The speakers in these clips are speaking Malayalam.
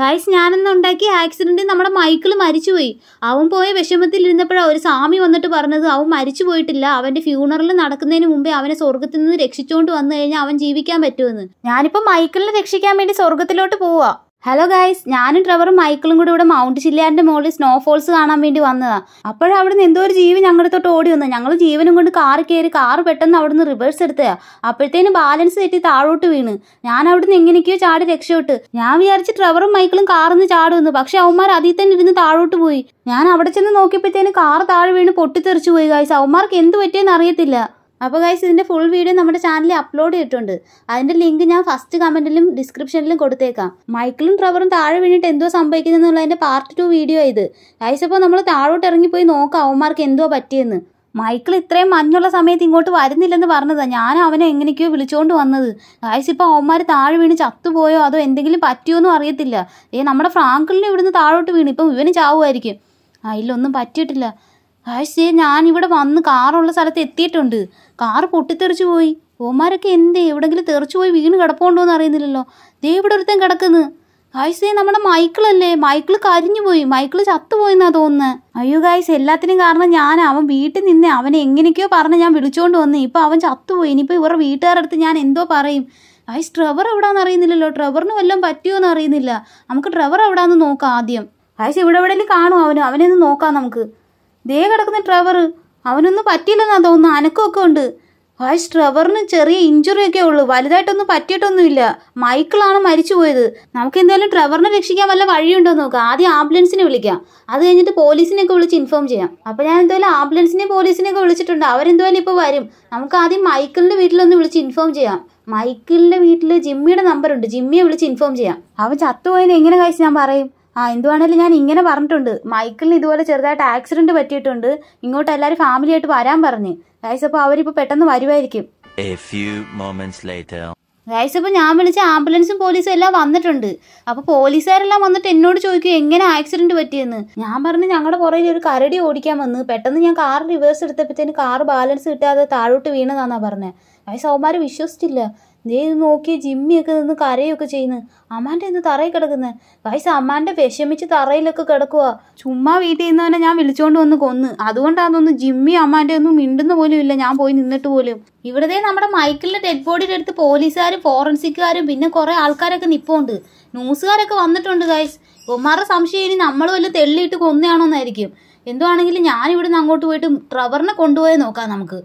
ഗായ്സ് ഞാനന്ന് ഉണ്ടാക്കിയ ആക്സിഡൻറ്റിൽ നമ്മുടെ മൈക്കിൾ മരിച്ചുപോയി അവൻ പോയ വിഷമത്തിൽ ഇരുന്നപ്പോഴാണ് ഒരു സ്വാമി വന്നിട്ട് പറഞ്ഞത് അവൻ മരിച്ചു പോയിട്ടില്ല അവന്റെ ഫ്യൂണറൽ നടക്കുന്നതിന് മുമ്പേ അവനെ സ്വർഗത്തിൽ നിന്ന് രക്ഷിച്ചുകൊണ്ട് വന്നു കഴിഞ്ഞാൽ അവൻ ജീവിക്കാൻ പറ്റുമെന്ന് ഞാനിപ്പോ മൈക്കിളിനെ രക്ഷിക്കാൻ വേണ്ടി സ്വർഗത്തിലോട്ട് പോവാ ഹലോ ഗായ്സ് ഞാനും ട്രവറും മൈക്കിളും കൂടി ഇവിടെ മൗണ്ട് ചില്ലാറിന്റെ മുകളിൽ ഫോൾസ് കാണാൻ വേണ്ടി വന്നതാ അപ്പോഴവിടുന്ന് എന്തോ ഒരു ജീവി ഞങ്ങളുടെ തൊട്ട് ഓടി വന്നു ഞങ്ങൾ ജീവനും കൊണ്ട് കാർ കയറി കാർ പെട്ടെന്ന് അവിടുന്ന് റിവേഴ്സ് എടുത്തയാ അപ്പോഴത്തേനും ബാലൻസ് തെറ്റി താഴോട്ട് വീണ് ഞാൻ അവിടുന്ന് എങ്ങനെയൊക്കെയോ ചാടി രക്ഷപ്പെട്ട് ഞാൻ വിചാരിച്ച് ട്രവറും മൈക്കിളും കാറിന്ന് ചാടുമെന്ന് പക്ഷെ അവന്മാർ അതിൽ തന്നെ ഇരുന്ന് താഴോട്ട് പോയി ഞാൻ അവിടെ ചെന്ന് നോക്കിയപ്പോഴത്തേനും കാർ താഴെ വീണ് പൊട്ടിത്തെറിച്ചു പോയി ഗായ്സ് അവന്മാർക്ക് എന്ത് പറ്റിയെന്ന് അറിയത്തില്ല അപ്പോൾ ഗൈസ് ഇതിൻ്റെ ഫുൾ വീഡിയോ നമ്മുടെ ചാനലിൽ അപ്ലോഡ് ചെയ്തിട്ടുണ്ട് അതിൻ്റെ ലിങ്ക് ഞാൻ ഫസ്റ്റ് കമൻറ്റിലും ഡിസ്ക്രിപ്ഷനിലും കൊടുത്തേക്കാം മൈക്കിളും ട്രവറും താഴെ വീണിട്ട് എന്തോ സംഭവിക്കുന്നതെന്നുള്ളതിൻ്റെ പാർട്ട് ടു വീഡിയോ ഇത് ഗൈസ് അപ്പോൾ നമ്മൾ താഴോട്ട് ഇറങ്ങിപ്പോയി നോക്കാം അവന്മാർക്ക് എന്തോ പറ്റിയെന്ന് മൈക്കിൾ ഇത്രയും മഞ്ഞുള്ള സമയത്ത് ഇങ്ങോട്ട് വരുന്നില്ലെന്ന് പറഞ്ഞതാണ് ഞാൻ അവനെ എങ്ങനെയൊക്കെയോ വിളിച്ചുകൊണ്ട് വന്നത് ഗായ്സ് ഇപ്പോൾ അവന്മാർ താഴെ വീണ് ചത്തുപോയോ അതോ എന്തെങ്കിലും പറ്റിയോന്നും അറിയത്തില്ല ഏ നമ്മുടെ ഫ്രാങ്കിളിനെ ഇവിടുന്ന് താഴോട്ട് വീണ് ഇപ്പം ഇവന് ചാവുമായിരിക്കും ആ ഒന്നും പറ്റിയിട്ടില്ല ആഴ്ചയെ ഞാൻ ഇവിടെ വന്ന് കാറുള്ള സ്ഥലത്ത് എത്തിയിട്ടുണ്ട് കാർ പൊട്ടിത്തെറിച്ചു പോയി ഓമാരൊക്കെ എന്തേ എവിടെങ്കിലും തെറിച്ചു പോയി വീണ് കിടപ്പുണ്ടോ എന്ന് അറിയുന്നില്ലല്ലോ ദേ ഇവിടെ ഒരുത്തൻ കിടക്കുന്നു ഗായ്സേ നമ്മുടെ മൈക്കിളല്ലേ മൈക്കിൾ കരിഞ്ഞു പോയി മൈക്കിൾ ചത്തുപോയെന്നാ തോന്നുന്നത് അയ്യോ ഗായ്സ് എല്ലാത്തിനും കാരണം ഞാൻ അവൻ വീട്ടിൽ നിന്ന് അവനെ എങ്ങനെയൊക്കെയോ പറഞ്ഞ് ഞാൻ വിളിച്ചുകൊണ്ട് വന്നു ഇപ്പം അവൻ ചത്തുപോയി ഇനിയിപ്പോൾ ഇവരുടെ വീട്ടുകാരടുത്ത് ഞാൻ എന്തോ പറയും ഗായ്സ് ട്രവർ എവിടാന്ന് അറിയുന്നില്ലല്ലോ ട്രവറിന് വല്ലതും പറ്റിയോന്ന് അറിയുന്നില്ല നമുക്ക് ട്രവർ എവിടാന്ന് നോക്കാം ആദ്യം ഗായ്സ് ഇവിടെ എവിടെയെങ്കിലും കാണും അവന് അവനെ ഒന്ന് നോക്കാം നമുക്ക് ദേ കിടക്കുന്ന ട്രവർ അവനൊന്നും പറ്റിയില്ലെന്നാ തോന്നുന്നു അനക്കമൊക്കെ ഉണ്ട് ഹാഷ് ട്രവറിന് ചെറിയ ഇഞ്ചുറി ഒക്കെ ഉള്ളൂ വലുതായിട്ടൊന്നും പറ്റിയിട്ടൊന്നുമില്ല മൈക്കിളാണ് മരിച്ചുപോയത് നമുക്ക് എന്തായാലും ട്രവറിനെ രക്ഷിക്കാൻ വല്ല വഴിയുണ്ടോ നോക്കാം ആദ്യം ആംബുലൻസിനെ വിളിക്കാം അത് കഴിഞ്ഞിട്ട് പോലീസിനെയൊക്കെ വിളിച്ച് ഇൻഫോം ചെയ്യാം അപ്പോൾ ഞാൻ എന്തായാലും ആംബുലൻസിനെ പോലീസിനെയൊക്കെ വിളിച്ചിട്ടുണ്ട് അവരെന്തായാലും ഇപ്പോൾ വരും നമുക്ക് ആദ്യം മൈക്കിളിൻ്റെ വീട്ടിലൊന്ന് വിളിച്ച് ഇൻഫോം ചെയ്യാം മൈക്കിളിൻ്റെ വീട്ടിൽ ജിമ്മിയുടെ നമ്പറുണ്ട് ജിമ്മിയെ വിളിച്ച് ഇൻഫോം ചെയ്യാം അവൻ ചത്തുപോയത് എങ്ങനെ കഴിച്ച് ഞാൻ പറയും ആ എന്തുവാണേലും ഞാൻ ഇങ്ങനെ പറഞ്ഞിട്ടുണ്ട് മൈക്കിളിന് ഇതുപോലെ ചെറുതായിട്ട് ആക്സിഡന്റ് പറ്റിയിട്ടുണ്ട് ഇങ്ങോട്ട് എല്ലാവരും ഫാമിലി ആയിട്ട് വരാൻ പറഞ്ഞ് ഗൈസ് അപ്പോൾ അവരിപ്പോൾ പെട്ടെന്ന് വരുമായിരിക്കും ഗൈസ് അപ്പോൾ ഞാൻ വിളിച്ച ആംബുലൻസും പോലീസും എല്ലാം വന്നിട്ടുണ്ട് അപ്പോൾ പോലീസുകാരെല്ലാം വന്നിട്ട് എന്നോട് ചോദിക്കും എങ്ങനെ ആക്സിഡന്റ് പറ്റിയെന്ന് ഞാൻ പറഞ്ഞു ഞങ്ങളുടെ പുറകിൽ ഒരു കരടി ഓടിക്കാൻ വന്ന് പെട്ടെന്ന് ഞാൻ കാർ റിവേഴ്സ് എടുത്തപ്പോഴത്തേന് കാർ ബാലൻസ് കിട്ടാതെ താഴോട്ട് വീണതാന്നാ പറഞ്ഞേ ഗൈസ് അവന്മാര് വിശ്വസിച്ചില്ല നീ നോക്കി ജിമ്മിയൊക്കെ നിന്ന് കരയൊക്കെ ചെയ്യുന്നു അമ്മാൻ്റെ ഇന്ന് തറയിൽ കിടക്കുന്നത് വയസ്സ് അമ്മാൻ്റെ വിഷമിച്ച് തറയിലൊക്കെ കിടക്കുക ചുമ്മാ വീട്ടിൽ നിന്നവനെ ഞാൻ വിളിച്ചോണ്ട് വന്ന് കൊന്ന് അതുകൊണ്ടാണെന്ന് ജിമ്മി അമ്മാൻ്റെ ഒന്നും മിണ്ടുന്ന പോലും ഇല്ല ഞാൻ പോയി നിന്നിട്ട് പോലും ഇവിടത്തെ നമ്മുടെ മൈക്കിളിൻ്റെ ഡെഡ് ബോഡിയുടെ അടുത്ത് പോലീസുകാരും ഫോറൻസിക്കുകാരും പിന്നെ കുറേ ആൾക്കാരൊക്കെ നിപ്പുണ്ട് ന്യൂസുകാരൊക്കെ വന്നിട്ടുണ്ട് ഗൈസ് ഒമാറ സംശയം ഇനി നമ്മൾ വല്ല തെള്ളിയിട്ട് കൊന്നയാണോന്നായിരിക്കും എന്തോ ആണെങ്കിലും ഞാൻ ഇവിടുന്ന് അങ്ങോട്ട് പോയിട്ട് ട്രവറിനെ കൊണ്ടുപോയി നോക്കാം നമുക്ക്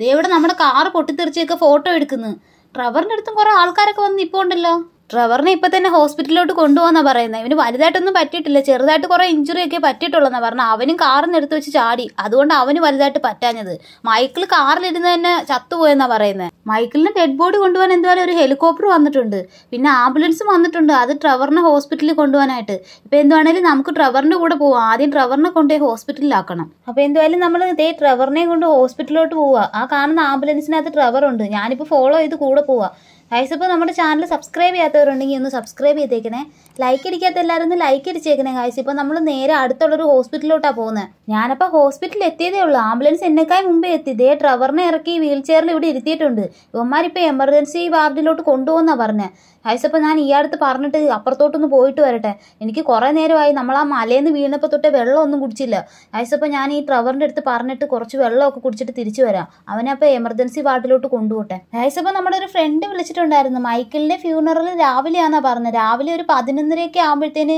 ദേ ഇവിടെ നമ്മുടെ കാറ് പൊട്ടിത്തെറിച്ചൊക്കെ ഫോട്ടോ എടുക്കുന്നു ട്രവറിന്റെ അടുത്തും കുറേ ആൾക്കാരൊക്കെ വന്ന് ഇപ്പോണ്ടല്ലോ ട്രവറിനെ ഇപ്പം തന്നെ ഹോസ്പിറ്റലിലോട്ട് കൊണ്ടുപോകാന്ന പറയുന്നത് ഇവന് വലുതായിട്ടൊന്നും പറ്റിയിട്ടില്ല ചെറുതായിട്ട് കുറേ ഇഞ്ചുറി ഒക്കെ പറ്റിയിട്ടുള്ളതെന്ന് പറഞ്ഞാൽ അവനും കാറിന്ന് എടുത്ത് വെച്ച് ചാടി അതുകൊണ്ട് അവന് വലുതായിട്ട് പറ്റാഞ്ഞത് മൈക്കിൾ കാറിലിരുന്ന് തന്നെ ചത്തുപോയെന്നാണ് പറയുന്നത് മൈക്കിളിന് ഡെഡ് ബോഡി കൊണ്ടുപോകാൻ എന്തുപോലെ ഒരു ഹെലികോപ്റ്റർ വന്നിട്ടുണ്ട് പിന്നെ ആംബുലൻസ് വന്നിട്ടുണ്ട് അത് ട്രവറിനെ ഹോസ്പിറ്റലിൽ കൊണ്ടുപോകാനായിട്ട് ഇപ്പം എന്തുവാണേലും നമുക്ക് ട്രവറിൻ്റെ കൂടെ പോവാം ആദ്യം ട്രവറിനെ കൊണ്ടുപോയി ഹോസ്പിറ്റലിലാക്കണം അപ്പോൾ എന്തുവായാലും നമ്മൾ ഇതേ ട്രവറിനെ കൊണ്ട് ഹോസ്പിറ്റലിലോട്ട് പോവുക ആ കാണുന്ന ആംബുലൻസിനകത്ത് ട്രവറുണ്ട് ഞാനിപ്പോൾ ഫോളോ ചെയ്ത് കൂടെ പോവുക ഗൈസ് ഇപ്പോൾ നമ്മുടെ ചാനൽ സബ്സ്ക്രൈബ് ചെയ്യാത്തവരുണ്ടെങ്കിൽ ഒന്ന് സബ്സ്ക്രൈബ് ചെയ്തേക്കണേ ലൈക്ക് അടിക്കാത്ത എല്ലാവരും ഒന്ന് ലൈക്ക് അടിച്ചേക്കണേ ഗൈസ് ഇപ്പോൾ നമ്മൾ നേരെ അടുത്തുള്ളൊരു ഹോസ്പിറ്റലിലോട്ടാണ് പോകുന്നത് ഞാനപ്പോൾ ഹോസ്പിറ്റലിൽ എത്തിയതേ ഉള്ളൂ ആംബുലൻസ് എന്നെക്കായി മുമ്പേ എത്തി ഇതേ ഡ്രൈവറിനെ ഇറക്കി വീൽ ചെയറിൽ ഇവിടെ ഇരുത്തിയിട്ടുണ്ട് ഇവന്മാരിപ്പോൾ എമർജൻസി വാർഡിലോട്ട് കൊണ്ടുപോകുന്നതാണ് പറഞ്ഞത് ഗൈസ് ഞാൻ ഈ അടുത്ത് പറഞ്ഞിട്ട് അപ്പുറത്തോട്ടൊന്ന് പോയിട്ട് വരട്ടെ എനിക്ക് കുറേ നേരമായി നമ്മൾ ആ മലയിൽ വീണപ്പോൾ തൊട്ടേ വെള്ളമൊന്നും കുടിച്ചില്ല ഗൈസ് ഞാൻ ഈ ട്രവറിൻ്റെ അടുത്ത് പറഞ്ഞിട്ട് കുറച്ച് വെള്ളമൊക്കെ കുടിച്ചിട്ട് തിരിച്ചു വരാം അവനെ അപ്പോൾ എമർജൻസി വാർഡിലോട്ട് കൊണ്ടുപോട്ടെ ഗൈസ് നമ്മുടെ ഒരു ഫ്രണ്ട് വിളിച്ചിട്ടുണ്ടായിരുന്നു മൈക്കിളിൻ്റെ ഫ്യൂണറൽ രാവിലെയാണെന്നാണ് പറഞ്ഞത് രാവിലെ ഒരു പതിനൊന്നരയൊക്കെ ആകുമ്പോഴത്തേന്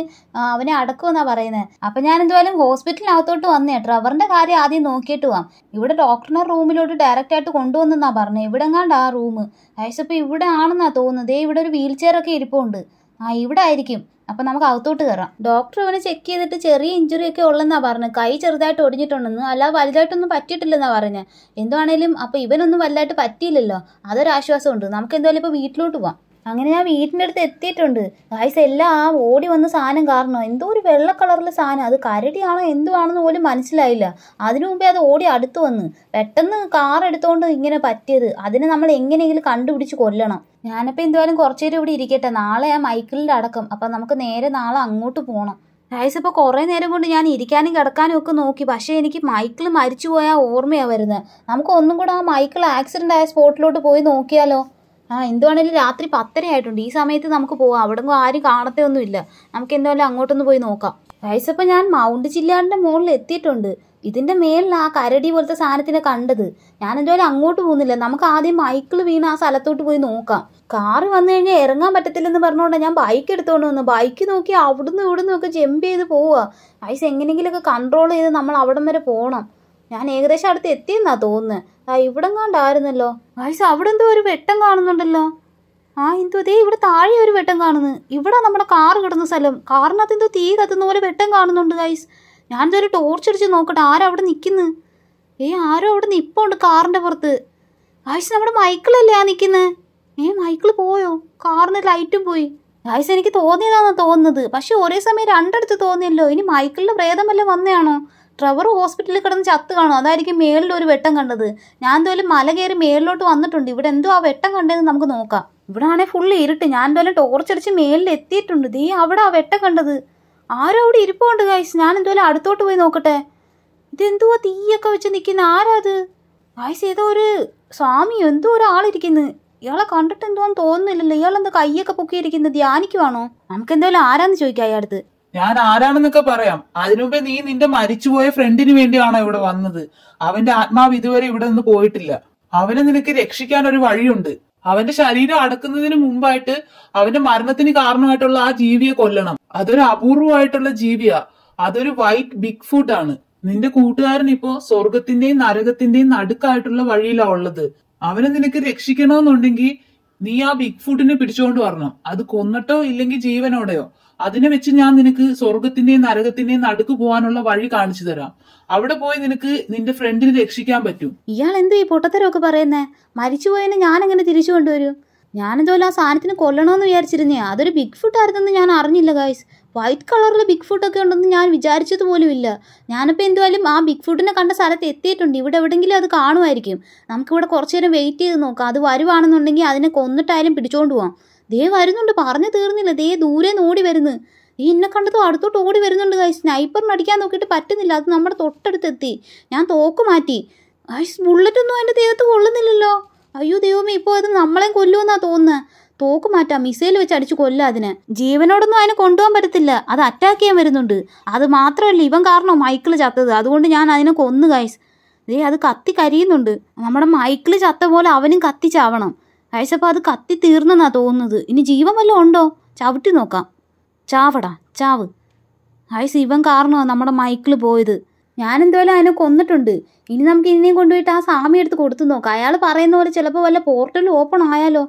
അവനെ അടക്കുമെന്നാണ് പറയുന്നത് അപ്പോൾ ഞാൻ എന്തായാലും ഹോസ്പിറ്റലിനകത്തോട്ട് വന്നേ ട്രവറിൻ്റെ കാര്യം ആദ്യം നോക്കിയിട്ട് പോവാം ഇവിടെ ഡോക്ടറിനെ റൂമിലോട്ട് ഡയറക്റ്റായിട്ട് കൊണ്ടുവന്നെന്നാണ് പറഞ്ഞത് ഇവിടെ എങ്ങാണ്ട് ആ റൂം ഗൈസ് ഇവിടെ ആണെന്നാണ് തോന്നുന്നത് ഇവിടെ ഒരു വീൽ വീൽ ഇരിപ്പുണ്ട് ആ ഇവിടെ ആയിരിക്കും അപ്പം നമുക്ക് അകത്തോട്ട് കയറാം ഡോക്ടർ അവനെ ചെക്ക് ചെയ്തിട്ട് ചെറിയ ഇഞ്ചുറി ഒക്കെ ഉള്ളെന്നാണ് പറഞ്ഞത് കൈ ചെറുതായിട്ട് ഒടിഞ്ഞിട്ടുണ്ടെന്ന് അല്ലാതെ വലുതായിട്ടൊന്നും പറ്റിയിട്ടില്ലെന്നാണ് പറഞ്ഞത് എന്തുവാണേലും അപ്പോൾ ഇവനൊന്നും വലുതായിട്ട് പറ്റിയില്ലല്ലോ അതൊരാശ്വാസമുണ്ട് നമുക്ക് എന്തായാലും ഇപ്പോൾ വീട്ടിലോട്ട് പോവാം അങ്ങനെ ഞാൻ വീട്ടിൻ്റെ അടുത്ത് എത്തിയിട്ടുണ്ട് ഗായ്സ് എല്ലാം ആ ഓടി വന്ന സാധനം കാരണം എന്തോ ഒരു വെള്ള കളറിൽ സാധനം അത് കരടിയാണോ എന്തുവാണെന്ന് പോലും മനസ്സിലായില്ല അതിനു മുമ്പേ അത് ഓടി അടുത്ത് വന്ന് പെട്ടെന്ന് കാർ എടുത്തുകൊണ്ട് ഇങ്ങനെ പറ്റിയത് അതിനെ നമ്മൾ എങ്ങനെയെങ്കിലും കണ്ടുപിടിച്ച് കൊല്ലണം ഞാനിപ്പോൾ എന്തുവായാലും കുറച്ചു നേരം ഇവിടെ ഇരിക്കട്ടെ നാളെ ആ മൈക്കിളിൻ്റെ അടക്കം അപ്പം നമുക്ക് നേരെ നാളെ അങ്ങോട്ട് പോകണം ഗായ്സ് ഇപ്പോൾ കുറേ നേരം കൊണ്ട് ഞാൻ ഇരിക്കാനും കിടക്കാനും ഒക്കെ നോക്കി പക്ഷേ എനിക്ക് മൈക്കിൾ മരിച്ചു പോയാൽ ഓർമ്മയാണ് വരുന്നത് ഒന്നും കൂടെ ആ മൈക്കിൾ ആക്സിഡൻ്റ് ആയ സ്പോട്ടിലോട്ട് പോയി നോക്കിയാലോ ആ എന്തുവാണേലും രാത്രി പത്തര ആയിട്ടുണ്ട് ഈ സമയത്ത് നമുക്ക് പോവാം അവിടെ ആരും കാണത്തേ ഒന്നുമില്ല നമുക്ക് എന്തുവല്ലോ അങ്ങോട്ടൊന്ന് പോയി നോക്കാം വയസ്സപ്പം ഞാൻ മൗണ്ട് ചില്ലാറിൻ്റെ മുകളിൽ എത്തിയിട്ടുണ്ട് ഇതിൻ്റെ മേലിൽ ആ കരടി പോലത്തെ സാധനത്തിനെ കണ്ടത് ഞാൻ എന്തുവല്ലോ അങ്ങോട്ട് പോകുന്നില്ല നമുക്ക് ആദ്യം ബൈക്കിൽ വീണ് ആ സ്ഥലത്തോട്ട് പോയി നോക്കാം കാറ് വന്നു കഴിഞ്ഞാൽ ഇറങ്ങാൻ പറ്റത്തില്ലെന്ന് പറഞ്ഞുകൊണ്ട് ഞാൻ ബൈക്ക് എടുത്തോണ്ട് വന്നു ബൈക്ക് നോക്കി അവിടുന്ന് ഇവിടുന്ന് ഒക്കെ ജമ്പ് ചെയ്ത് പോവുക വയസ്സ് എങ്ങനെയെങ്കിലുമൊക്കെ കൺട്രോൾ ചെയ്ത് നമ്മൾ അവിടം വരെ പോകണം ഞാൻ ഏകദേശം അടുത്ത് എത്തിയെന്നാ തോന്നുന്നത് ആ ഇവിടെ കണ്ടായിരുന്നല്ലോ ഗൈസ് അവിടെ എന്തോ ഒരു വെട്ടം കാണുന്നുണ്ടല്ലോ ആ എന്തോ ദേ ഇവിടെ താഴെ ഒരു വെട്ടം കാണുന്നു ഇവിടെ നമ്മുടെ കാർ കിടന്ന സ്ഥലം കാറിനകത്ത് എന്തോ തീ കത്തുന്ന പോലെ വെട്ടം കാണുന്നുണ്ട് ഗൈസ് ഞാൻ ഇതൊരു ടോർച്ച് അടിച്ച് നോക്കട്ടെ ആരും അവിടെ നിൽക്കുന്നു ഏ ആരോ അവിടെ നിപ്പുണ്ട് കാറിൻ്റെ പുറത്ത് ഗൈസ് നമ്മുടെ മൈക്കിളല്ലേ ആ നിൽക്കുന്നത് ഏ മൈക്കിൾ പോയോ കാറിന് ലൈറ്റും പോയി ഗൈസ് എനിക്ക് തോന്നിയതാണെന്ന് തോന്നുന്നത് പക്ഷെ ഒരേ സമയം രണ്ടടുത്ത് തോന്നിയല്ലോ ഇനി മൈക്കിളിൻ്റെ പ്രേതമല്ല വന്നയാണോ ട്രവർ ഹോസ്പിറ്റലിൽ കിടന്ന് ചത്ത് കാണും അതായിരിക്കും മേളിൽ ഒരു വെട്ടം കണ്ടത് ഞാൻ എന്തായാലും മല കയറി മേളിലോട്ട് വന്നിട്ടുണ്ട് ഇവിടെ എന്തോ ആ വെട്ടം കണ്ടതെന്ന് നമുക്ക് നോക്കാം ഇവിടെ ആണെങ്കിൽ ഫുള്ള് ഇരുട്ട് ഞാൻ എന്തായാലും ടോർച്ചടിച്ച് മേളിൽ എത്തിയിട്ടുണ്ട് ദേ അവിടെ ആ വെട്ടം കണ്ടത് ആരോ അവിടെ ഇരിപ്പുണ്ട് ഗൈസ് ഞാൻ എന്തായാലും അടുത്തോട്ട് പോയി നോക്കട്ടെ ഇതെന്തുവാ തീയൊക്കെ വെച്ച് നിൽക്കുന്ന ആരാ അത് ഗൈസ് ഏതോ ഒരു സ്വാമിയോ എന്തോ ഒരാളിരിക്കുന്നു ഇയാളെ കണ്ടിട്ട് എന്തോന്ന് തോന്നുന്നില്ലല്ലോ ഇയാളെന്താ കൈയൊക്കെ പൊക്കിയിരിക്കുന്നത് ധ്യാനിക്കുവാണോ നമുക്ക് എന്തായാലും ആരാന്ന് ചോദിക്കാം അയാളടുത്ത് ഞാൻ ആരാണെന്നൊക്കെ പറയാം അതിനുമുമ്പ് നീ നിന്റെ മരിച്ചുപോയ ഫ്രണ്ടിന് വേണ്ടിയാണ് ഇവിടെ വന്നത് അവന്റെ ആത്മാവ് ഇതുവരെ ഇവിടെ നിന്ന് പോയിട്ടില്ല അവനെ നിനക്ക് രക്ഷിക്കാൻ ഒരു വഴിയുണ്ട് അവന്റെ ശരീരം അടക്കുന്നതിന് മുമ്പായിട്ട് അവന്റെ മരണത്തിന് കാരണമായിട്ടുള്ള ആ ജീവിയെ കൊല്ലണം അതൊരു അപൂർവമായിട്ടുള്ള ജീവിയാ അതൊരു വൈറ്റ് ബിഗ് ഫുഡ് ആണ് നിന്റെ കൂട്ടുകാരൻ ഇപ്പോ സ്വർഗത്തിന്റെയും നരകത്തിന്റെയും നടുക്കായിട്ടുള്ള വഴിയിലാ ഉള്ളത് അവനെ നിനക്ക് രക്ഷിക്കണമെന്നുണ്ടെങ്കിൽ നീ ആ ബിഗ് ഫുഡിനെ പിടിച്ചുകൊണ്ട് വരണം അത് കൊന്നിട്ടോ ഇല്ലെങ്കിൽ ജീവനോടെയോ അതിനെ വെച്ച് ഞാൻ നിനക്ക് സ്വർഗത്തിന്റെയും നരകത്തിന്റെയും നടുക്ക് പോകാനുള്ള വഴി കാണിച്ചു തരാം അവിടെ പോയി നിനക്ക് നിന്റെ ഫ്രണ്ടിനെ രക്ഷിക്കാൻ പറ്റും ഇയാൾ എന്ത് ഈ പൊട്ടത്തരമൊക്കെ പറയുന്നേ മരിച്ചുപോയതിനെ ഞാൻ എങ്ങനെ തിരിച്ചു കൊണ്ടുവരും ഞാനിതുപോലെ ആ സാധനത്തിന് കൊല്ലണമെന്ന് വിചാരിച്ചിരുന്നേ അതൊരു ബിഗ് ഫുട്ട് ആയിരുന്നെന്ന് ഞാൻ അറിഞ്ഞില്ല ഗൈസ് വൈറ്റ് കളറിൽ ബിഗ് ഒക്കെ ഉണ്ടെന്ന് ഞാൻ വിചാരിച്ചത് പോലും ഇല്ല ഞാനിപ്പോൾ എന്തുവായാലും ആ ബിഗ് ഫുട്ടിനെ കണ്ട സ്ഥലത്ത് എത്തിയിട്ടുണ്ട് ഇവിടെ എവിടെയെങ്കിലും അത് കാണുമായിരിക്കും നമുക്കിവിടെ കുറച്ചു നേരം വെയിറ്റ് ചെയ്ത് നോക്കാം അത് വരുവാണെന്നുണ്ടെങ്കിൽ അതിനെ കൊന്നിട്ടായാലും പിടിച്ചോണ്ട് പോവാം ദേ വരുന്നുണ്ട് പറഞ്ഞു തീർന്നില്ല ദേ ദൂരെ ഓടി വരുന്നു ഈ എന്നെ കണ്ടതും അടുത്തോട്ട് ഓടി വരുന്നുണ്ട് ഗൈസ് സ്നൈപ്പറിന് അടിക്കാൻ നോക്കിയിട്ട് പറ്റുന്നില്ല അത് നമ്മുടെ തൊട്ടടുത്തെത്തി ഞാൻ തോക്ക് മാറ്റി ഗൈസ് ബുള്ളറ്റൊന്നും എൻ്റെ ദേഹത്ത് കൊള്ളുന്നില്ലല്ലോ അയ്യോ ദൈവമേ ഇപ്പോൾ അത് നമ്മളെയും കൊല്ലുമെന്നാണ് തോന്നുന്നത് തോക്ക് മാറ്റാം മിസൈൽ വെച്ച് അടിച്ചു കൊല്ല അതിന് ജീവനോടൊന്നും അതിനെ കൊണ്ടുപോകാൻ പറ്റത്തില്ല അത് അറ്റാക്ക് ചെയ്യാൻ വരുന്നുണ്ട് അത് മാത്രമല്ല ഇവൻ കാരണം മൈക്കിൾ ചത്തത് അതുകൊണ്ട് ഞാൻ അതിനെ കൊന്നു ഗൈസ് ദേ അത് കത്തി കരിയുന്നുണ്ട് നമ്മുടെ മൈക്കിൾ ചത്ത പോലെ അവനും കത്തിച്ചാവണം കഴിച്ചപ്പോൾ അത് കത്തി തീർന്നെന്നാ തോന്നുന്നത് ഇനി ജീവൻ വല്ലതും ഉണ്ടോ ചവിട്ടി നോക്കാം ചാവടാ ചാവ് ആയിസ് ഇവൻ കാരണമാണ് നമ്മുടെ മൈക്കിൾ പോയത് ഞാൻ എന്തായാലും അതിനെ കൊന്നിട്ടുണ്ട് ഇനി നമുക്ക് ഇനിയും കൊണ്ടുപോയിട്ട് ആ സാമി എടുത്ത് കൊടുത്തു നോക്കാം അയാൾ പറയുന്ന പോലെ ചിലപ്പോൾ വല്ല പോർട്ടൽ ഓപ്പൺ ആയാലോ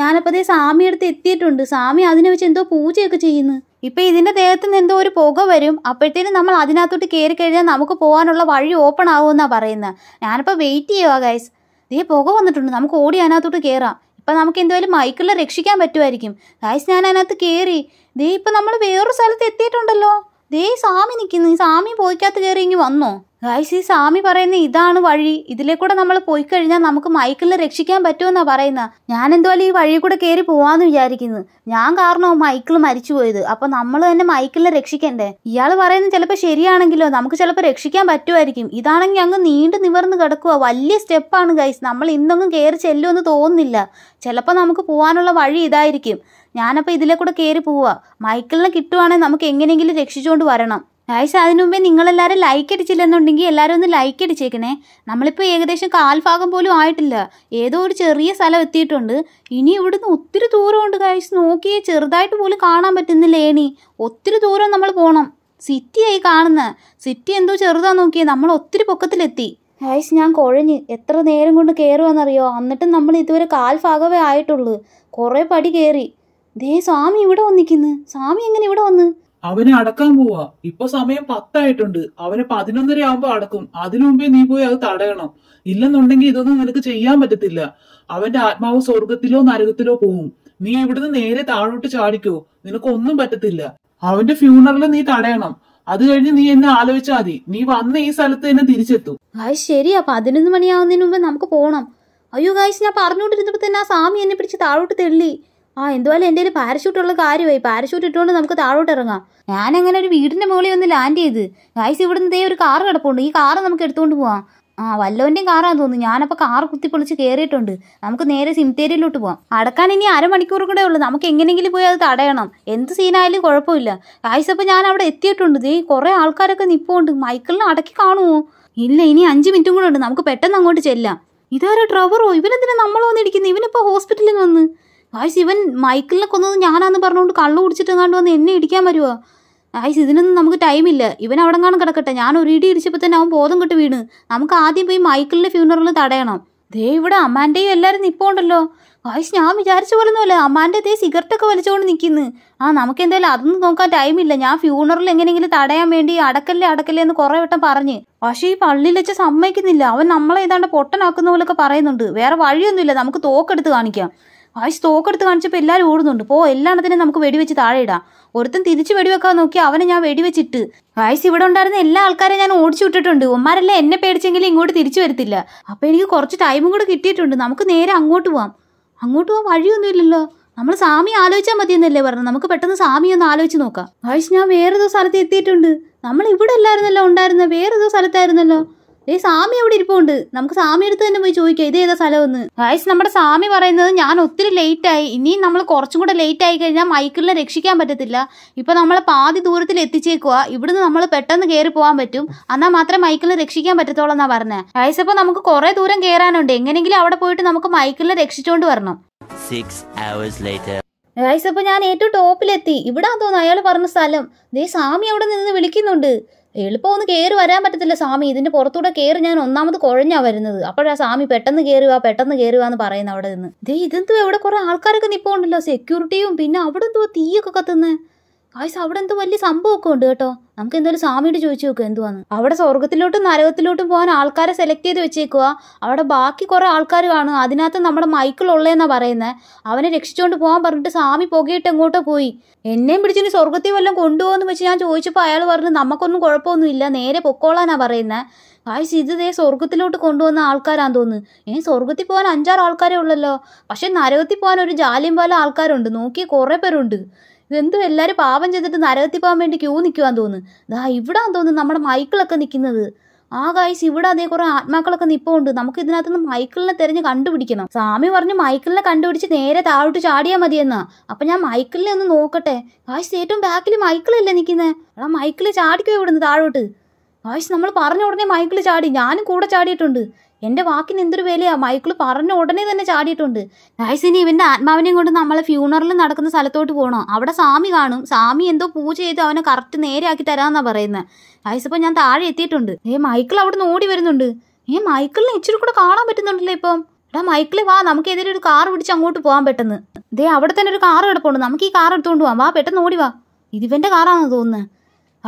ഞാനപ്പോൾ സാമി എടുത്ത് എത്തിയിട്ടുണ്ട് സാമി അതിനെ വെച്ച് എന്തോ പൂജയൊക്കെ ചെയ്യുന്നു ഇപ്പം ഇതിൻ്റെ ദേഹത്ത് നിന്ന് എന്തോ ഒരു പുക വരും അപ്പോഴത്തേനും നമ്മൾ അതിനകത്തോട്ട് കയറി കഴിഞ്ഞാൽ നമുക്ക് പോകാനുള്ള വഴി ഓപ്പൺ ആകുമെന്നാണ് പറയുന്നത് ഞാനിപ്പോൾ വെയിറ്റ് ചെയ്യുക ഗൈസ് ദേ പുക വന്നിട്ടുണ്ട് നമുക്ക് ഓടി അതിനകത്തോട്ട് കയറാം ഇപ്പം നമുക്ക് എന്തായാലും മൈക്കിളിനെ രക്ഷിക്കാൻ പറ്റുമായിരിക്കും ഗായ്സ് ഞാൻ അതിനകത്ത് കയറി ദേ ഇപ്പം നമ്മൾ വേറൊരു സ്ഥലത്ത് എത്തിയിട്ടുണ്ടല്ലോ ദേ സാമി നിൽക്കുന്നു ഈ സാമി പോയിക്കകത്ത് കയറി ഇങ്ങ് വന്നോ ഗായ്സ് ഈ സ്വാമി പറയുന്ന ഇതാണ് വഴി ഇതിലെ കൂടെ നമ്മൾ പോയി കഴിഞ്ഞാൽ നമുക്ക് മൈക്കിളിനെ രക്ഷിക്കാൻ പറ്റുമെന്നാ പറയുന്നത് ഞാൻ എന്തുപോലെ ഈ വഴി കൂടെ കയറി പോവാന്ന് വിചാരിക്കുന്നു ഞാൻ കാരണം മൈക്കിൾ മരിച്ചുപോയത് അപ്പൊ നമ്മൾ തന്നെ മൈക്കിളിനെ രക്ഷിക്കണ്ടേ ഇയാൾ പറയുന്നത് ചിലപ്പോൾ ശരിയാണെങ്കിലോ നമുക്ക് ചിലപ്പോൾ രക്ഷിക്കാൻ പറ്റുമായിരിക്കും ഇതാണെങ്കിൽ അങ്ങ് നീണ്ടു നിവർന്ന് കിടക്കുക വലിയ സ്റ്റെപ്പാണ് ഗൈസ് നമ്മൾ ഇന്നൊന്നും കയറി ചെല്ലുമെന്ന് തോന്നുന്നില്ല ചിലപ്പോൾ നമുക്ക് പോകാനുള്ള വഴി ഇതായിരിക്കും ഞാനപ്പോൾ ഇതിലെ കൂടെ കയറി പോവുക മൈക്കിളിനെ കിട്ടുവാണെങ്കിൽ നമുക്ക് എങ്ങനെയെങ്കിലും രക്ഷിച്ചുകൊണ്ട് വരണം ഗൈസ് അതിനു മുമ്പേ നിങ്ങളെല്ലാവരും ലൈക്ക് അടിച്ചില്ലെന്നുണ്ടെങ്കിൽ എല്ലാവരും ഒന്ന് ലൈക്ക് അടിച്ചേക്കണേ നമ്മളിപ്പോൾ ഏകദേശം കാൽഭാഗം പോലും ആയിട്ടില്ല ഏതോ ഒരു ചെറിയ സ്ഥലം എത്തിയിട്ടുണ്ട് ഇനി ഇവിടുന്ന് ഒത്തിരി ദൂരമുണ്ട് ഗൈസ് നോക്കിയേ ചെറുതായിട്ട് പോലും കാണാൻ പറ്റുന്നില്ല ഏണി ഒത്തിരി ദൂരം നമ്മൾ പോകണം സിറ്റിയായി കാണുന്ന സിറ്റി എന്തോ ചെറുതാന്ന് നോക്കിയേ നമ്മൾ ഒത്തിരി പൊക്കത്തിലെത്തി ഗൈസ് ഞാൻ കുഴഞ്ഞ് എത്ര നേരം കൊണ്ട് കയറുവാന്നറിയോ എന്നിട്ടും നമ്മൾ ഇതുവരെ കാൽഭാഗമേ ആയിട്ടുള്ളൂ കുറേ പടി കയറി ദേ സ്വാമി ഇവിടെ വന്നിക്കുന്നു സ്വാമി എങ്ങനെ ഇവിടെ വന്ന് അവനെ അടക്കാൻ പോവാ ഇപ്പൊ സമയം പത്തായിട്ടുണ്ട് അവനെ പതിനൊന്നര ആവുമ്പോ അടക്കും അതിനു മുമ്പേ നീ പോയി അത് തടയണം ഇല്ലെന്നുണ്ടെങ്കിൽ ഇതൊന്നും നിനക്ക് ചെയ്യാൻ പറ്റത്തില്ല അവന്റെ ആത്മാവ് സ്വർഗത്തിലോ നരകത്തിലോ പോവും നീ ഇവിടുന്ന് നേരെ താഴോട്ട് ചാടിക്കോ നിനക്ക് ഒന്നും പറ്റത്തില്ല അവന്റെ ഫ്യൂണറിൽ നീ തടയണം അത് കഴിഞ്ഞ് നീ എന്നെ ആലോചിച്ചാ മതി നീ വന്ന് ഈ സ്ഥലത്ത് എന്നെ തിരിച്ചെത്തും അത് ശരിയാ പതിനൊന്ന് മണിയാവുന്നതിന് മുമ്പ് നമുക്ക് പോണം അയ്യോ ഗായ്സ് ഞാൻ പറഞ്ഞുകൊണ്ടിരുന്നപ്പോ തന്നെ ആ സ്വാമി എന്നെ പിടിച്ച് താഴോട്ട് തെള്ളി ആ എന്റെ ഒരു പാരഷൂട്ട് ഉള്ള കാര്യമായി പാരഷൂട്ട് ഇട്ടുകൊണ്ട് നമുക്ക് താഴോട്ട് ഇറങ്ങാം ഞാൻ അങ്ങനെ ഒരു വീടിന്റെ മുകളിൽ ഒന്ന് ലാൻഡ് ചെയ്ത് ഗൈസ് ഇവിടുന്ന് ദേ ഒരു കാർ കിടപ്പുണ്ട് ഈ കാറ് നമുക്ക് എടുത്തുകൊണ്ട് പോവാം ആ വല്ലവൻ്റെയും കാറാന്ന് തോന്നുന്നു ഞാനപ്പോൾ കാർ പൊളിച്ച് കയറിയിട്ടുണ്ട് നമുക്ക് നേരെ സിംതേരിയിലോട്ട് പോവാം അടക്കാൻ ഇനി അരമണിക്കൂർ കൂടെ ഉള്ളൂ നമുക്ക് എങ്ങനെയെങ്കിലും പോയി അത് തടയണം എന്ത് സീനായാലും കുഴപ്പമില്ല ഗൈസ് അപ്പോൾ ഞാൻ അവിടെ എത്തിയിട്ടുണ്ട് ദേ കുറേ ആൾക്കാരൊക്കെ നിൽപ്പുണ്ട് മൈക്കിളിനെ അടക്കി കാണുമോ ഇല്ല ഇനി അഞ്ചു മിനിറ്റും കൂടെ ഉണ്ട് നമുക്ക് പെട്ടെന്ന് അങ്ങോട്ട് ചെല്ലാം ഇതാരോ ഡ്രൈവറോ ഇവനെന്തിനാ നമ്മൾ വന്നിരിക്കുന്നത് ഇവനിപ്പോ ഹോസ്പിറ്റലിൽ വന്ന് ആയിസ് ഇവൻ മൈക്കിളിനെ കൊന്നത് ഞാനാന്ന് പറഞ്ഞുകൊണ്ട് കള്ളു കുടിച്ചിട്ട് വന്ന് എന്നെ ഇടിക്കാൻ വരുമോ ആയിസ് ഇതിനൊന്നും നമുക്ക് ടൈമില്ല ഇവൻ അവിടെ കാണും കിടക്കട്ടെ ഞാൻ ഒരു ഇടി ഇടിച്ചപ്പോൾ തന്നെ അവൻ ബോധം കിട്ട് വീണ് നമുക്ക് ആദ്യം പോയി മൈക്കിളിൻ്റെ ഫ്യൂണറിൽ തടയണം ദേ ഇവിടെ അമ്മാൻ്റെയും എല്ലാവരും ഉണ്ടല്ലോ ആയിസ് ഞാൻ വിചാരിച്ച പോലെ ഒന്നുമല്ല അമ്മാൻ്റെ ദേ സിഗരറ്റൊക്കെ വലിച്ചുകൊണ്ട് നിൽക്കുന്നു ആ നമുക്ക് എന്തായാലും അതൊന്നും നോക്കാൻ ടൈമില്ല ഞാൻ ഫ്യൂണറിൽ എങ്ങനെയെങ്കിലും തടയാൻ വേണ്ടി അടക്കല്ലേ അടക്കല്ലേ എന്ന് കുറേ വട്ടം പറഞ്ഞ് പക്ഷേ ഈ പള്ളിയിൽ വെച്ച് സമ്മതിക്കുന്നില്ല അവൻ നമ്മളെ ഏതാണ്ട് പൊട്ടനാക്കുന്ന പോലൊക്കെ പറയുന്നുണ്ട് വേറെ വഴിയൊന്നുമില്ല നമുക്ക് തോക്കെടുത്ത് കാണിക്കാം ആ സ്റ്റോക്ക് എടുത്ത് കാണിച്ചപ്പോൾ എല്ലാവരും ഓടുന്നുണ്ട് പോ എല്ലാണത്തിനും നമുക്ക് വെടിവെച്ച് താഴെ ഇടാം ഒരുത്തൻ തിരിച്ച് വെടിവെക്കാൻ നോക്കി അവനെ ഞാൻ വെടിവെച്ചിട്ട് വയസ്സ് ഇവിടെ ഉണ്ടായിരുന്ന എല്ലാ ആൾക്കാരെയും ഞാൻ ഓടിച്ചു വിട്ടിട്ടുണ്ട് ഒന്മാരെല്ലാം എന്നെ പേടിച്ചെങ്കിലും ഇങ്ങോട്ട് തിരിച്ചു വരത്തില്ല അപ്പോൾ എനിക്ക് കുറച്ച് ടൈമും കൂടെ കിട്ടിയിട്ടുണ്ട് നമുക്ക് നേരെ അങ്ങോട്ട് പോവാം അങ്ങോട്ട് പോകാൻ വഴിയൊന്നുമില്ലല്ലോ നമ്മൾ സ്വാമി ആലോചിച്ചാൽ മതി എന്നല്ലേ പറഞ്ഞു നമുക്ക് പെട്ടെന്ന് സ്വാമി ഒന്ന് ആലോചിച്ച് നോക്കാം വയസ്സ് ഞാൻ വേറെ ഏതോ സ്ഥലത്ത് എത്തിയിട്ടുണ്ട് നമ്മൾ ഇവിടെ അല്ലായിരുന്നല്ലോ ഉണ്ടായിരുന്നത് വേറെ ഏതോ സ്ഥലത്തായിരുന്നല്ലോ ഏ സാമി അവിടെ ഇരിപ്പുണ്ട് നമുക്ക് സാമി അടുത്ത് തന്നെ പോയി ചോദിക്കാം ഇത് ഏതാ സ്ഥലമെന്ന് ഗായ്സ് നമ്മുടെ സാമി പറയുന്നത് ഞാൻ ഒത്തിരി ലേറ്റ് ആയി ഇനിയും നമ്മൾ കുറച്ചും കൂടെ ലേറ്റ് ആയി കഴിഞ്ഞാൽ മൈക്കിളിനെ രക്ഷിക്കാൻ പറ്റത്തില്ല ഇപ്പൊ നമ്മൾ പാതി ദൂരത്തിൽ എത്തിച്ചേക്കുക ഇവിടുന്ന് നമ്മൾ പെട്ടെന്ന് കയറി പോകാൻ പറ്റും എന്നാൽ മാത്രമേ മൈക്കിളിനെ രക്ഷിക്കാൻ പറ്റത്തുള്ളൂ എന്നാ പറഞ്ഞത് ഗായ്സ് അപ്പൊ നമുക്ക് കുറെ ദൂരം കയറാനുണ്ട് എങ്ങനെയെങ്കിലും അവിടെ പോയിട്ട് നമുക്ക് മൈക്കിളിനെ രക്ഷിച്ചുകൊണ്ട് വരണം ഗായ്സ് അപ്പൊ ഞാൻ ഏറ്റവും ടോപ്പിലെത്തി ഇവിടെ തോന്നുന്നു അയാൾ പറഞ്ഞ സ്ഥലം ദേ സാമി അവിടെ നിന്ന് വിളിക്കുന്നുണ്ട് എളുപ്പം ഒന്ന് കയറി വരാൻ പറ്റത്തില്ല സ്വാമി ഇതിന്റെ പുറത്തൂടെ കയറി ഞാൻ ഒന്നാമത് കുഴഞ്ഞാ വരുന്നത് അപ്പോഴാ സ്വാമി പെട്ടെന്ന് കയറുക പെട്ടെന്ന് കയറി എന്ന് പറയുന്ന അവിടെ നിന്ന് ദേ ഇതെന്തോ എവിടെ കുറെ ആൾക്കാരൊക്കെ നിപ്പോണ്ടല്ലോ സെക്യൂരിറ്റിയും പിന്നെ അവിടെ എന്തോ തീയൊക്കെ കത്തുന്നേ ഗായ്സ് അവിടെ എന്തോ വലിയ സംഭവമൊക്കെ ഉണ്ട് കേട്ടോ നമുക്ക് എന്തോ സ്വാമിയോട് ചോദിച്ചു നോക്കുക എന്തുവാന്ന് അവിടെ സ്വർഗത്തിലോട്ടും നരകത്തിലോട്ടും പോകാൻ ആൾക്കാരെ സെലക്ട് ചെയ്ത് വെച്ചേക്കുക അവിടെ ബാക്കി കുറെ ആൾക്കാർ കാണും അതിനകത്ത് നമ്മുടെ മൈക്കിൾ ഉള്ളതെന്നാണ് പറയുന്നത് അവനെ രക്ഷിച്ചുകൊണ്ട് പോകാൻ പറഞ്ഞിട്ട് സ്വാമി പുകയിട്ട് എങ്ങോട്ടോ പോയി എന്നെയും പിടിച്ചിന് സ്വർഗത്തിൽ വല്ലതും കൊണ്ടുപോകുന്നു വെച്ച് ഞാൻ ചോദിച്ചപ്പോൾ അയാൾ പറഞ്ഞു നമുക്കൊന്നും കുഴപ്പമൊന്നും ഇല്ല നേരെ പൊക്കോളാനാ പറയുന്നത് കാഴ്ച ഇത് ദേ സ്വർഗത്തിലോട്ട് കൊണ്ടുവന്ന ആൾക്കാരാന്ന് തോന്നുന്നു ഏ സ്വർഗത്തിൽ പോകാൻ അഞ്ചാറ് ആൾക്കാരേ ഉള്ളല്ലോ പക്ഷെ നരകത്തിൽ പോകാൻ ഒരു ജാലിയും പോലെ ആൾക്കാരുണ്ട് നോക്കിയ കുറേ പേരുണ്ട് എന്തോ എല്ലാവരും പാപം ചെയ്തിട്ട് നരകത്തിൽ പോകാൻ വേണ്ടി ക്യൂ നിൽക്കുവാൻ തോന്നുന്നു ദാ ഇവിടാന്ന് തോന്നുന്നു നമ്മുടെ മൈക്കിളൊക്കെ നിൽക്കുന്നത് ആ കായ്സ് ഇവിടെ അതേ കുറെ ആത്മാക്കളൊക്കെ നിപ്പുണ്ട് നമുക്ക് ഇതിനകത്തുനിന്ന് മൈക്കിളിനെ തിരഞ്ഞ് കണ്ടുപിടിക്കണം സ്വാമി പറഞ്ഞു മൈക്കിളിനെ കണ്ടുപിടിച്ച് നേരെ താഴോട്ട് ചാടിയാൽ മതിയെന്നാ അപ്പൊ ഞാൻ മൈക്കിളിനെ ഒന്ന് നോക്കട്ടെ കായ്സ് ഏറ്റവും ബാക്കിൽ മൈക്കിളല്ലേ നിൽക്കുന്നത് എടാ മൈക്കിൾ ചാടിക്കോ ഇവിടുന്ന് താഴോട്ട് കായ്സ് നമ്മൾ പറഞ്ഞ ഉടനെ മൈക്കിൾ ചാടി ഞാനും കൂടെ ചാടിയിട്ടുണ്ട് എൻ്റെ വാക്കിന് എന്തൊരു വിലയാണ് മൈക്കിൾ പറഞ്ഞ ഉടനെ തന്നെ ചാടിയിട്ടുണ്ട് ഗായ്സിനി ഇവൻ്റെ ആത്മാവിനെയും കൊണ്ട് നമ്മളെ ഫ്യൂണറിൽ നടക്കുന്ന സ്ഥലത്തോട്ട് പോകണം അവിടെ സ്വാമി കാണും സ്വാമി എന്തോ പൂജ ചെയ്ത് അവനെ കറക്റ്റ് നേരെയാക്കി തരാമെന്നാണ് പറയുന്നത് ഗായ്സ് ഇപ്പോൾ ഞാൻ താഴെ എത്തിയിട്ടുണ്ട് ഏ മൈക്കിൾ അവിടെ നിന്ന് ഓടി വരുന്നുണ്ട് ഏ മൈക്കിളിനെ ഇച്ചിരി കൂടെ കാണാൻ പറ്റുന്നുണ്ടല്ലോ ഇപ്പം എടാ മൈക്കിള് വാ നമുക്ക് ഏതെങ്കിലും ഒരു കാർ പിടിച്ച് അങ്ങോട്ട് പോകാൻ പെട്ടെന്ന് ദേ അവിടെ തന്നെ ഒരു കാർ കിടപ്പുണ്ട് നമുക്ക് ഈ കാർ എടുത്തുകൊണ്ട് പോവാം വാ പെട്ടെന്ന് ഓടി വാ ഇതിവൻ്റെ കാറാണെന്ന് തോന്നുന്നത്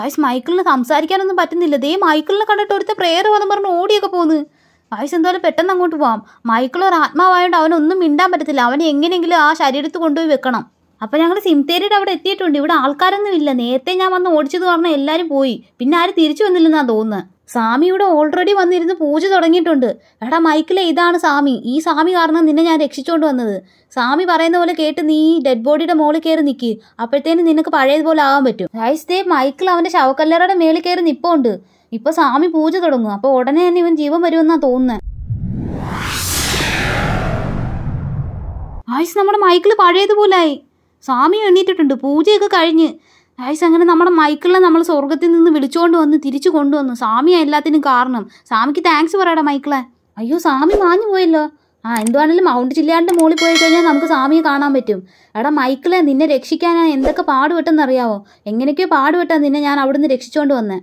ആയസ് മൈക്കിളിന് സംസാരിക്കാനൊന്നും പറ്റുന്നില്ല ദേ മൈക്കിളിനെ കണ്ടിട്ട് ഒരുത്തെ പ്രേയർ വന്നു പറഞ്ഞ് ഓടിയൊക്കെ പോകുന്നു ആയുസ് എന്തായാലും പെട്ടെന്ന് അങ്ങോട്ട് പോവാം മൈക്കിൾ ഒരു ആത്മാവായതുകൊണ്ട് അവനൊന്നും മിണ്ടാൻ പറ്റത്തില്ല അവനെ എങ്ങനെയെങ്കിലും ആ ശരീരത്ത് കൊണ്ടുപോയി വെക്കണം അപ്പൊ ഞങ്ങൾ സിംതേരിയുടെ അവിടെ എത്തിയിട്ടുണ്ട് ഇവിടെ ആൾക്കാരൊന്നും ഇല്ല നേരത്തെ ഞാൻ വന്ന് ഓടിച്ചത് പറഞ്ഞാൽ എല്ലാവരും പോയി പിന്നെ ആരും തിരിച്ചു വന്നില്ലെന്നാ തോന്നുന്നത് സ്വാമി ഇവിടെ ഓൾറെഡി വന്നിരുന്ന് പൂജ തുടങ്ങിയിട്ടുണ്ട് എടാ മൈക്കിളെ ഇതാണ് സ്വാമി ഈ സ്വാമി കാരണം നിന്നെ ഞാൻ രക്ഷിച്ചുകൊണ്ട് വന്നത് സ്വാമി പറയുന്ന പോലെ കേട്ട് നീ ഡെഡ് ബോഡിയുടെ മുകളിൽ കയറി നിൽക്ക് അപ്പോഴത്തേനും നിനക്ക് പഴയതുപോലെ ആവാൻ പറ്റും ഗൈസ് ദേ മൈക്കിൾ അവൻ്റെ ശവക്കല്ലറയുടെ മേളിൽ കയറി നിപ്പുണ്ട് ഇപ്പൊ സ്വാമി പൂജ തുടങ്ങും അപ്പൊ ഉടനെ തന്നെ ഇവൻ ജീവൻ വരുമെന്നാ തോന്നുന്നത് ആയിസ് നമ്മുടെ മൈക്കിൾ പഴയതുപോലായി സ്വാമി എണ്ണീറ്റിട്ടുണ്ട് പൂജയൊക്കെ കഴിഞ്ഞ് ആയിസ് അങ്ങനെ നമ്മുടെ മൈക്കിളിനെ നമ്മൾ സ്വർഗത്തിൽ നിന്ന് വിളിച്ചുകൊണ്ട് വന്ന് തിരിച്ചു കൊണ്ടുവന്നു സ്വാമിയാ എല്ലാത്തിനും കാരണം സ്വാമിക്ക് താങ്ക്സ് പറയടാ മൈക്കിളെ അയ്യോ സ്വാമി മാഞ്ഞു പോയല്ലോ ആ എന്തുവാണെങ്കിലും മൗണ്ട് ചില്ലാണ്ട് മുകളിൽ പോയി കഴിഞ്ഞാൽ നമുക്ക് സ്വാമിയെ കാണാൻ പറ്റും എടാ മൈക്കിളെ നിന്നെ രക്ഷിക്കാനാണ് എന്തൊക്കെ പാടുപെട്ടെന്ന് അറിയാവോ എങ്ങനെയൊക്കെയോ പാടുപെട്ടാ നിന്നെ ഞാൻ അവിടുന്ന് രക്ഷിച്ചുകൊണ്ട് വന്നേ